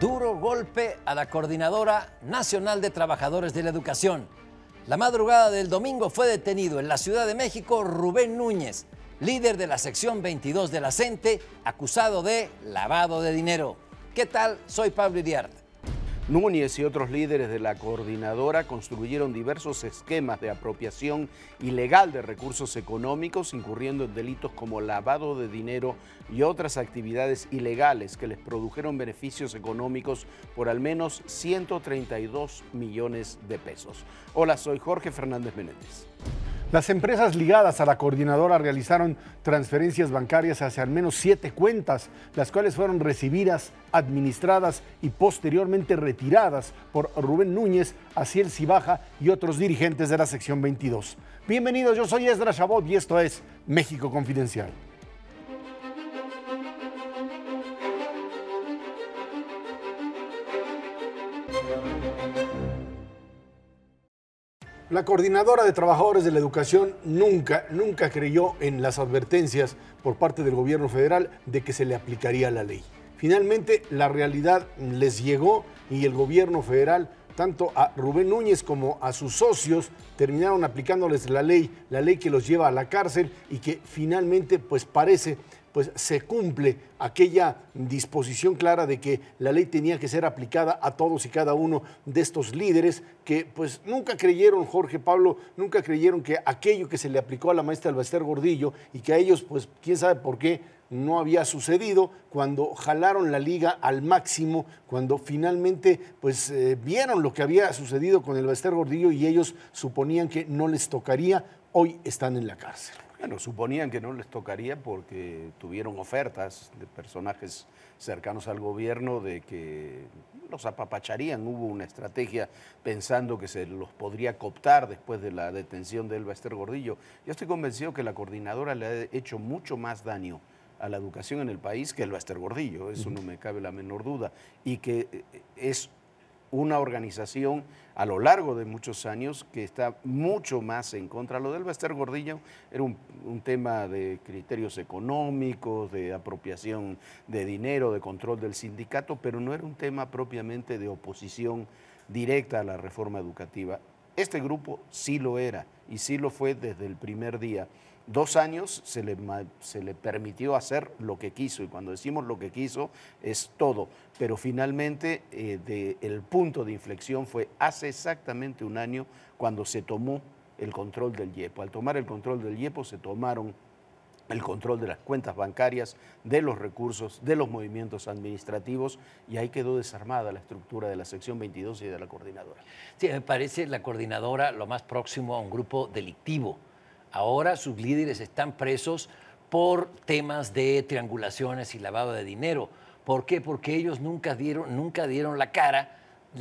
Duro golpe a la Coordinadora Nacional de Trabajadores de la Educación. La madrugada del domingo fue detenido en la Ciudad de México Rubén Núñez, líder de la sección 22 de la CENTE, acusado de lavado de dinero. ¿Qué tal? Soy Pablo Iriarte. Núñez y otros líderes de la coordinadora construyeron diversos esquemas de apropiación ilegal de recursos económicos, incurriendo en delitos como lavado de dinero y otras actividades ilegales que les produjeron beneficios económicos por al menos 132 millones de pesos. Hola, soy Jorge Fernández Menéndez. Las empresas ligadas a la coordinadora realizaron transferencias bancarias hacia al menos siete cuentas, las cuales fueron recibidas, administradas y posteriormente retiradas por Rubén Núñez, Asiel Cibaja y otros dirigentes de la sección 22. Bienvenidos, yo soy Esdra Chabot y esto es México Confidencial. La coordinadora de trabajadores de la educación nunca, nunca creyó en las advertencias por parte del gobierno federal de que se le aplicaría la ley. Finalmente, la realidad les llegó y el gobierno federal, tanto a Rubén Núñez como a sus socios, terminaron aplicándoles la ley, la ley que los lleva a la cárcel y que finalmente, pues parece pues se cumple aquella disposición clara de que la ley tenía que ser aplicada a todos y cada uno de estos líderes que pues nunca creyeron, Jorge Pablo, nunca creyeron que aquello que se le aplicó a la maestra Albaster Gordillo y que a ellos pues quién sabe por qué no había sucedido cuando jalaron la liga al máximo, cuando finalmente pues eh, vieron lo que había sucedido con el Ester Gordillo y ellos suponían que no les tocaría, hoy están en la cárcel. Bueno, suponían que no les tocaría porque tuvieron ofertas de personajes cercanos al gobierno de que los apapacharían. Hubo una estrategia pensando que se los podría cooptar después de la detención de Elba Ester Gordillo. Yo estoy convencido que la coordinadora le ha hecho mucho más daño a la educación en el país que Elba Ester Gordillo, eso no me cabe la menor duda, y que eh, es una organización a lo largo de muchos años que está mucho más en contra. Lo del Bester Gordillo era un, un, tema de criterios económicos, de apropiación de dinero, de control del sindicato, pero no era un tema propiamente de oposición directa a la reforma educativa. Este grupo sí lo era y sí lo fue desde el primer día dos años se le, permitió hacer lo que quiso, y cuando decimos lo que quiso es todo, pero finalmente eh, el punto de inflexión fue hace exactamente un año cuando se tomó el control del YEPO. Al tomar el control del YEPO se tomaron el control de las cuentas bancarias, de los recursos, de los movimientos administrativos y ahí quedó desarmada la estructura de la sección 22 y de la coordinadora. Sí, me parece la coordinadora lo más próximo a un grupo delictivo. Ahora sus líderes están presos por temas de triangulaciones y lavado de dinero. ¿Por qué? Porque ellos nunca dieron, nunca dieron la cara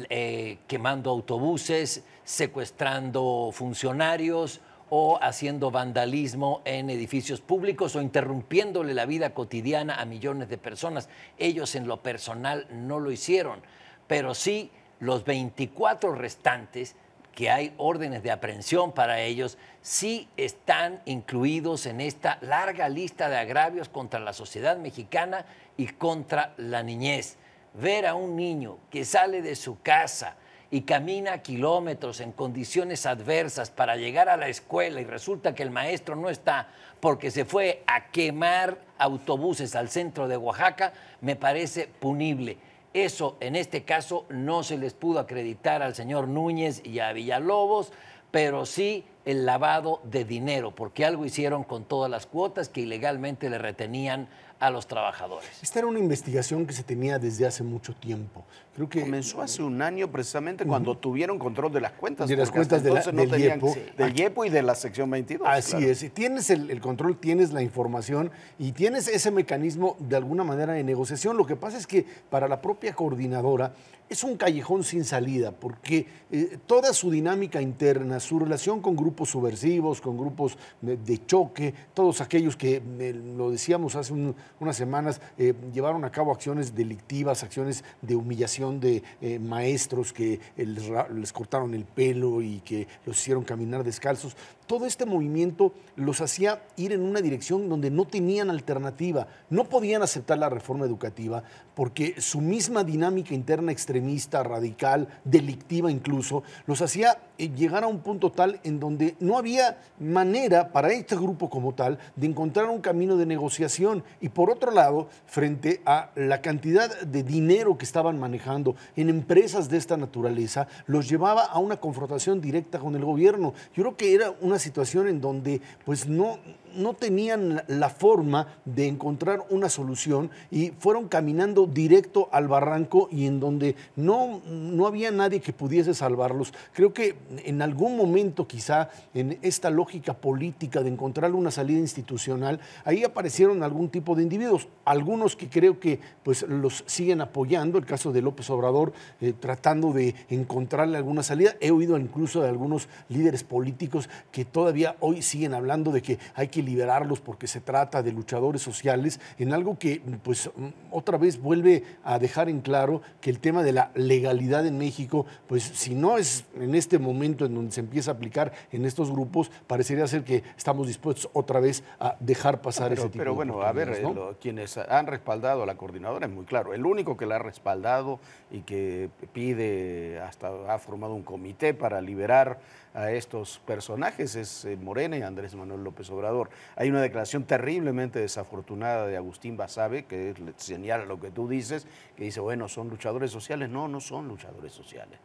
eh, quemando autobuses, secuestrando funcionarios o haciendo vandalismo en edificios públicos o interrumpiéndole la vida cotidiana a millones de personas. Ellos en lo personal no lo hicieron, pero sí los 24 restantes que hay órdenes de aprehensión para ellos, sí están incluidos en esta larga lista de agravios contra la sociedad mexicana y contra la niñez. Ver a un niño que sale de su casa y camina kilómetros en condiciones adversas para llegar a la escuela y resulta que el maestro no está porque se fue a quemar autobuses al centro de Oaxaca, me parece punible eso en este caso no se les pudo acreditar al señor Núñez y a Villalobos, pero sí el lavado de dinero, porque algo hicieron con todas las cuotas que ilegalmente le retenían a los trabajadores. Esta era una investigación que se tenía desde hace mucho tiempo. Creo que comenzó hace un año precisamente cuando tuvieron control de las cuentas. De las cuentas de la, y de la sección 22. Así es. tienes el, control, tienes la información y tienes ese mecanismo de alguna manera de negociación. Lo que pasa es que para la propia coordinadora es un callejón sin salida porque eh, toda su dinámica interna, su relación con grupos subversivos, con grupos de, choque, todos aquellos que eh, lo decíamos hace un unas semanas, eh, llevaron a cabo acciones delictivas, acciones de humillación de eh, maestros que eh, les, les, cortaron el pelo y que los hicieron caminar descalzos todo este movimiento los hacía ir en una dirección donde no tenían alternativa, no podían aceptar la reforma educativa porque su misma dinámica interna extremista, radical, delictiva incluso, los hacía eh, llegar a un punto tal en donde no había manera para este grupo como tal de encontrar un camino de negociación y por otro lado, frente a la cantidad de dinero que estaban manejando en empresas de esta naturaleza, los llevaba a una confrontación directa con el gobierno. Yo creo que era una situación en donde pues no, no tenían la forma de encontrar una solución y fueron caminando directo al barranco y en donde no, no había nadie que pudiese salvarlos. Creo que en algún momento quizá en esta lógica política de encontrar una salida institucional, ahí aparecieron algún tipo de individuos, algunos que creo que pues los siguen apoyando, el caso de López Obrador eh, tratando de encontrarle alguna salida. He oído incluso de algunos líderes políticos que todavía hoy siguen hablando de que hay que liberarlos porque se trata de luchadores sociales, en algo que pues mm, otra vez vuelve a dejar en claro que el tema de la legalidad en México, pues si no es en este momento en donde se empieza a aplicar en estos grupos, parecería ser que estamos dispuestos otra vez a dejar pasar ese tipo pero bueno, a ver, quienes han respaldado a la coordinadora es muy claro, el único que la ha respaldado y que pide, hasta ha formado un comité para liberar a estos personajes es eh, Morena y Andrés Manuel López Obrador. Hay una declaración terriblemente desafortunada de Agustín Basabe, que señala lo que tú dices, que dice, bueno, son luchadores sociales. No, no son luchadores sociales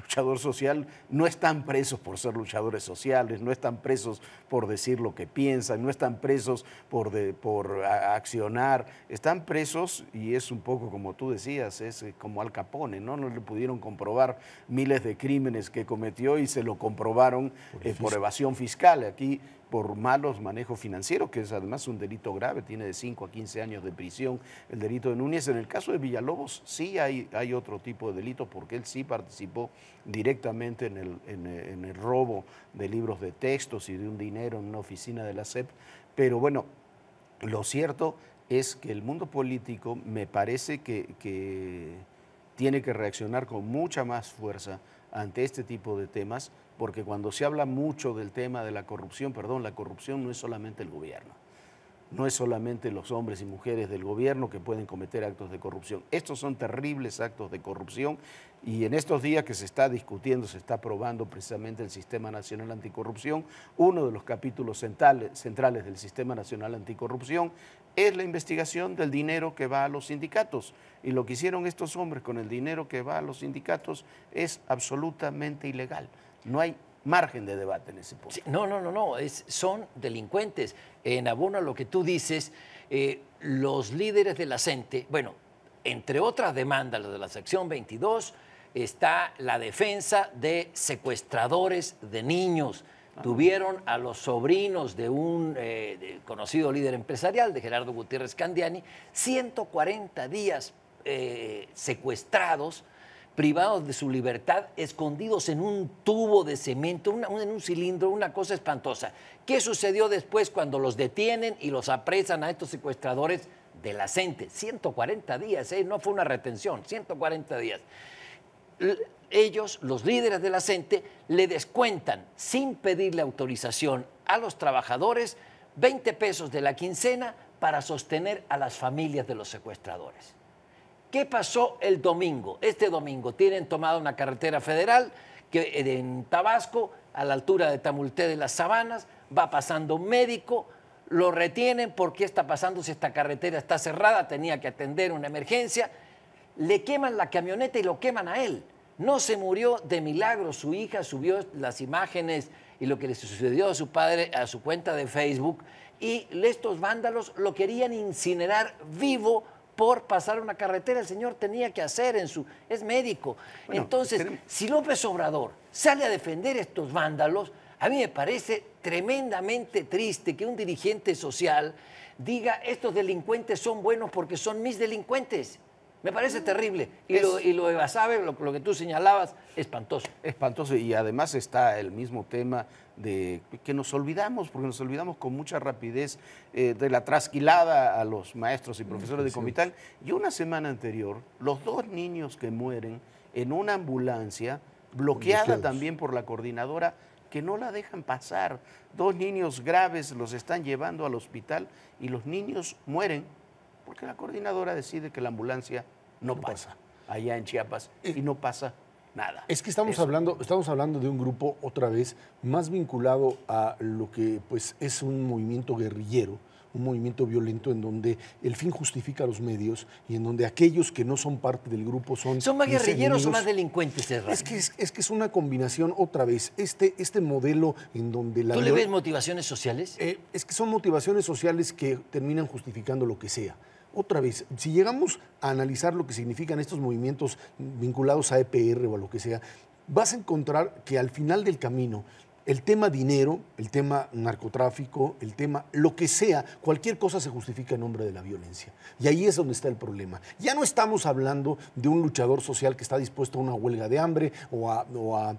luchador social, no están presos por ser luchadores sociales, no están presos por decir lo que piensan, no están presos por, por accionar, están presos y es un poco como tú decías, es eh, como Al Capone, ¿no? No le pudieron comprobar miles de crímenes que cometió y se lo comprobaron robaron por eh, evasión fiscal, aquí por malos manejos financieros, que es además un delito grave, tiene de 5 a 15 años de prisión el delito de Núñez. En el caso de Villalobos sí hay, otro tipo de delito, porque él sí participó directamente eh, en el, robo de libros de textos y de un dinero en una oficina de la SEP, pero bueno, lo cierto es que el mundo político me parece que, tiene que reaccionar con mucha más fuerza ante este tipo de temas porque cuando se habla mucho del tema de la corrupción, perdón, la corrupción no es solamente el gobierno no es solamente los hombres y mujeres del gobierno que pueden cometer actos de corrupción. Estos son terribles actos de corrupción y en estos días que se está discutiendo, se está aprobando precisamente el Sistema Nacional Anticorrupción, uno de los capítulos centrales del Sistema Nacional Anticorrupción es la investigación del dinero que va a los sindicatos. Y lo que hicieron estos hombres con el dinero que va a los sindicatos es absolutamente ilegal. No hay margen de debate en ese punto. no, no, no, no, son delincuentes. En abono a lo que tú dices, eh, los líderes de la bueno, entre otras demandas, las de la sección 22, está la defensa de secuestradores de niños. Ah. Tuvieron a los sobrinos de un eh, conocido líder empresarial, de Gerardo Gutiérrez Candiani, 140 días eh, secuestrados privados de su libertad, escondidos en un tubo de cemento, en un cilindro, una cosa espantosa. ¿Qué sucedió después cuando los detienen y los apresan a estos secuestradores de la gente? 140 días, ¿eh? no fue una retención, 140 días. ellos, los líderes de la CENTE, le descuentan sin pedirle autorización a los trabajadores 20 pesos de la quincena para sostener a las familias de los secuestradores. ¿Qué pasó el domingo? Este domingo tienen tomada una carretera federal que eh, en Tabasco, a la altura de Tamulté de las Sabanas, va pasando un médico, lo retienen, ¿por qué está pasando si esta carretera está cerrada? Tenía que atender una emergencia. Le queman la camioneta y lo queman a él. No se murió de milagro, su hija subió las imágenes y lo que le sucedió a su padre a su cuenta de Facebook y estos vándalos lo querían incinerar vivo por pasar una carretera, el señor tenía que hacer en su... es médico. Entonces, si López Obrador sale a defender estos vándalos, a mí me parece tremendamente triste que un dirigente social diga, estos delincuentes son buenos porque son mis delincuentes. Me parece terrible. Y, lo, lo que tú señalabas, espantoso. Espantoso. Y además está el mismo tema de que nos olvidamos, porque nos olvidamos con mucha rapidez eh, de la trasquilada a los maestros y mm, profesores de Comital. Y una semana anterior, los dos niños que mueren en una ambulancia, bloqueada también por la coordinadora, que no la dejan pasar. Dos niños graves los están llevando al hospital y los niños mueren porque la coordinadora decide que la ambulancia no, pasa, pasa allá en Chiapas y no pasa es que estamos hablando, estamos hablando de un grupo otra vez más vinculado a lo que pues es un movimiento guerrillero, un movimiento violento en donde el fin justifica los medios y en donde aquellos que no son parte del grupo son... ¿Son más guerrilleros o más delincuentes, Es que es, que es una combinación, otra vez, este, este modelo en donde la... ¿Tú le ves motivaciones sociales? Eh, es que son motivaciones sociales que terminan justificando lo que sea otra vez, si llegamos a analizar lo que significan estos movimientos vinculados a EPR o a lo que sea, vas a encontrar que al final del camino el tema dinero, el tema narcotráfico, el tema lo que sea, cualquier cosa se justifica en nombre de la violencia. Y ahí es donde está el problema. Ya no estamos hablando de un luchador social que está dispuesto a una huelga de hambre o a,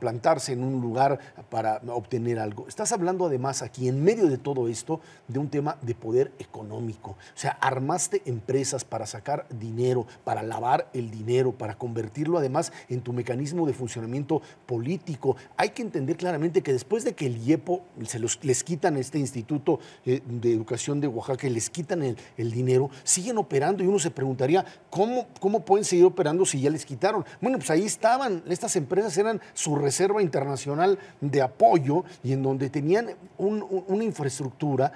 plantarse en un lugar para obtener algo. Estás hablando además aquí, en medio de todo esto, de un tema de poder económico. O sea, armaste empresas para sacar dinero, para lavar el dinero, para convertirlo además en tu mecanismo de funcionamiento político. Hay que entender claramente que después de que el IEPO se los, les quitan este Instituto eh, de Educación de Oaxaca, les quitan el, dinero, siguen operando y uno se preguntaría, ¿cómo, ¿cómo pueden seguir operando si ya les quitaron? Bueno, pues ahí estaban, estas empresas eran su reserva internacional de apoyo y en donde tenían una infraestructura.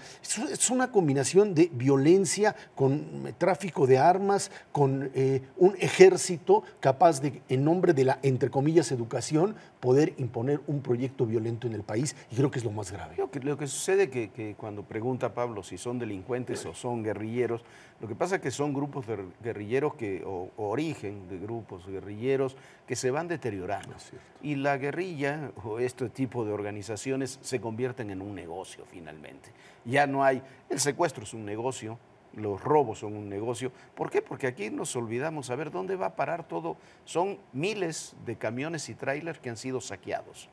Es, una combinación de violencia con eh, tráfico de armas, con eh, un ejército capaz de, en nombre de la, entre comillas, educación, poder imponer un proyecto proyecto violento en el país y creo que es lo más grave. lo que sucede que, que cuando pregunta Pablo si son delincuentes o son guerrilleros, lo que pasa es que son grupos de guerrilleros que, o, origen de grupos guerrilleros que se van deteriorando. Y la guerrilla o este tipo de organizaciones se convierten en un negocio finalmente. Ya no hay, el secuestro es un negocio, los robos son un negocio. ¿Por qué? Porque aquí nos olvidamos a ver dónde va a parar todo. Son miles de camiones y trailers que han sido saqueados.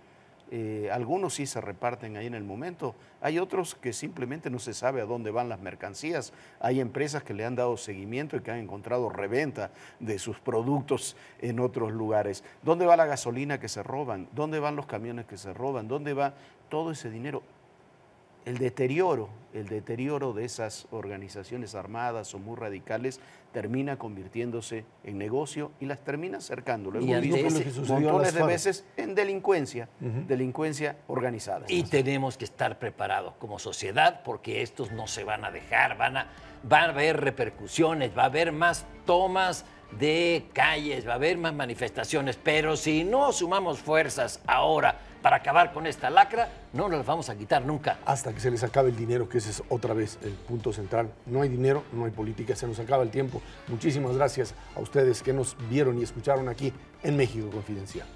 Eh, algunos sí se reparten ahí en el momento, hay otros que simplemente no se sabe a dónde van las mercancías, hay empresas que le han dado seguimiento y que han encontrado reventa de sus productos en otros lugares. ¿Dónde va la gasolina que se roban? ¿Dónde van los camiones que se roban? ¿Dónde va todo ese dinero? el deterioro, el deterioro de esas organizaciones armadas o muy radicales termina convirtiéndose en negocio y las termina acercando. Lo montones de veces en delincuencia, delincuencia organizada. Y tenemos que estar preparados como sociedad porque estos no se van a dejar, van a, van a haber repercusiones, va a haber más tomas de calles, va a haber más manifestaciones, pero si no sumamos fuerzas ahora para acabar con esta lacra, no nos las vamos a quitar nunca. Hasta que se les acabe el dinero, que ese es otra vez el punto central. No hay dinero, no hay política, se nos acaba el tiempo. Muchísimas gracias a ustedes que nos vieron y escucharon aquí en México Confidencial.